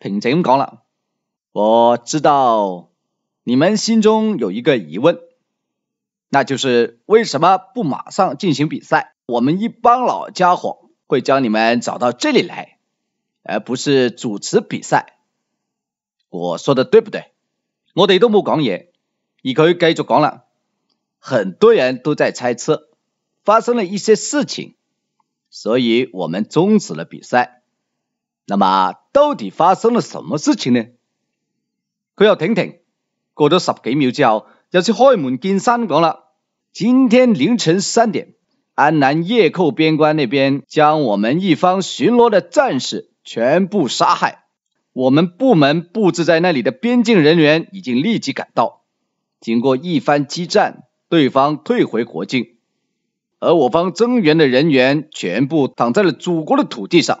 平曾讲了，我知道你们心中有一个疑问，那就是为什么不马上进行比赛？我们一帮老家伙会将你们找到这里来，而不是主持比赛。我说的对不对？我哋都冇讲嘢，而佢继续讲啦，很多人都在猜测发生了一些事情，所以我们终止了比赛。那么到底发生了什么事情呢？佢又停停，过咗十几秒之后，又是开门见山讲啦：，今天凌晨三点，安南夜寇边关那边将我们一方巡逻的战士全部杀害，我们部门布置在那里的边境人员已经立即赶到，经过一番激战，对方退回国境，而我方增援的人员全部躺在了祖国的土地上。